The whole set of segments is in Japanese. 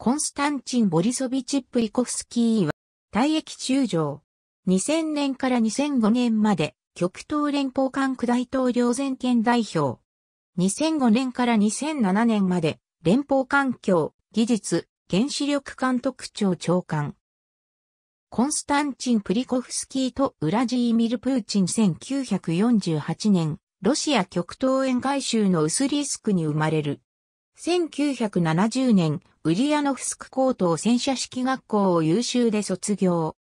コンスタンチン・ボリソビチプ・リコフスキーは、退役中将。2000年から2005年まで、極東連邦管区大統領全権代表。2005年から2007年まで、連邦環境、技術、原子力監督庁長官。コンスタンチン・プリコフスキーとウラジーミル・プーチン1948年、ロシア極東沿海州のウスリースクに生まれる。1970年、ウリアノフスク高等戦車式学校を優秀で卒業。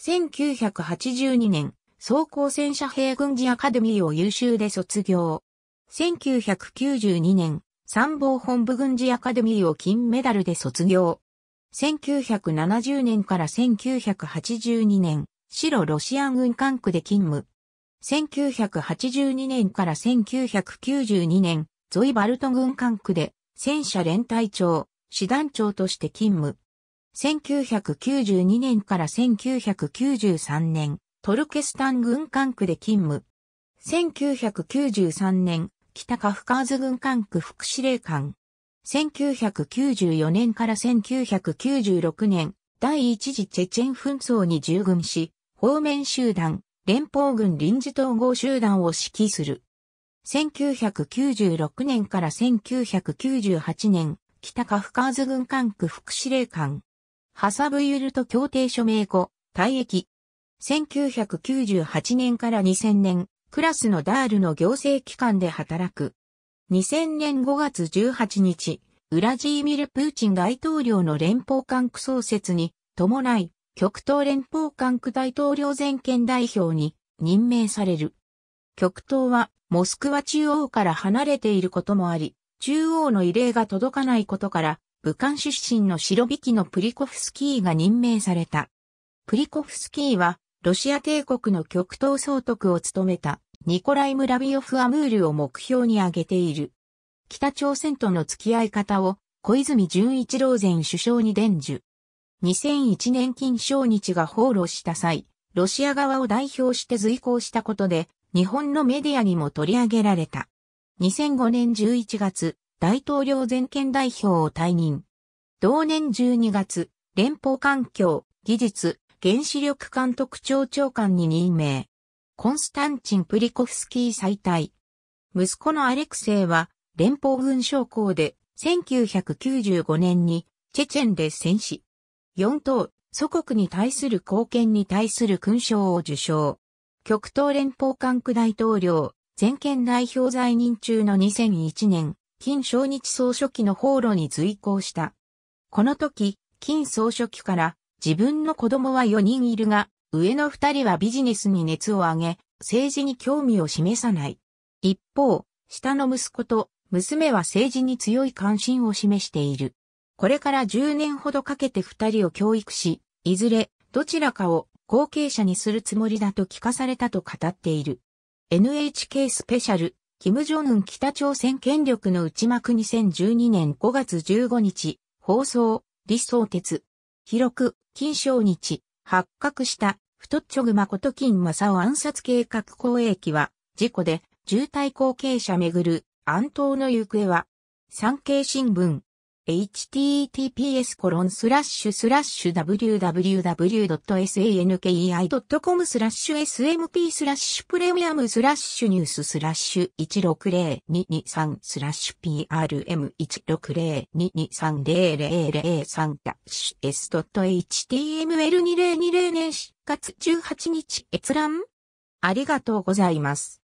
1982年、装甲戦車兵軍事アカデミーを優秀で卒業。1992年、参謀本部軍事アカデミーを金メダルで卒業。1970年から1982年、白ロシア軍管区で勤務。1982年から1992年、ゾイバルト軍管区で戦車連隊長、師団長として勤務。1992年から1993年、トルケスタン軍管区で勤務。1993年、北カフカーズ軍管区副司令官。1994年から1996年、第一次チェチェン紛争に従軍し、方面集団、連邦軍臨時統合集団を指揮する。1996年から1998年、北カフカーズ軍管区副司令官。ハサブユルト協定署名後、退役。1998年から2000年、クラスのダールの行政機関で働く。2000年5月18日、ウラジーミル・プーチン大統領の連邦管区創設に伴い、極東連邦管区大統領全権代表に任命される。極東はモスクワ中央から離れていることもあり、中央の異例が届かないことから、武漢出身の白引きのプリコフスキーが任命された。プリコフスキーは、ロシア帝国の極東総督を務めた、ニコライ・ムラビオフ・アムールを目標に挙げている。北朝鮮との付き合い方を、小泉純一郎前首相に伝授。2001年金正日が放浪した際、ロシア側を代表して随行したことで、日本のメディアにも取り上げられた。2005年11月、大統領全権代表を退任。同年12月、連邦環境、技術、原子力監督庁長官に任命。コンスタンチン・プリコフスキー再退。息子のアレクセイは、連邦軍将校で、1995年に、チェチェンで戦死。4等、祖国に対する貢献に対する勲章を受章。極東連邦管区大統領、全権代表在任中の2001年、金正日総書記の放路に随行した。この時、金総書記から自分の子供は4人いるが、上の2人はビジネスに熱を上げ、政治に興味を示さない。一方、下の息子と娘は政治に強い関心を示している。これから10年ほどかけて2人を教育し、いずれどちらかを後継者にするつもりだと聞かされたと語っている。NHK スペシャル、金正恩北朝鮮権力の内幕2012年5月15日、放送、李相鉄。広く、金正日、発覚した、太っちょぐまこと金正を暗殺計画公機は、事故で、渋滞後継者めぐる、暗闘の行方は、産経新聞、https コロンスラッシュスラッシュ www.sankei.com スラッシュ smp スラッシュプレミアムスラッシュニューススラッシュ160223スラッシュ p r m 1 6 0 2 2 3 0 0 0 0ダッシュ s.html2020 年4月18日閲覧ありがとうございます。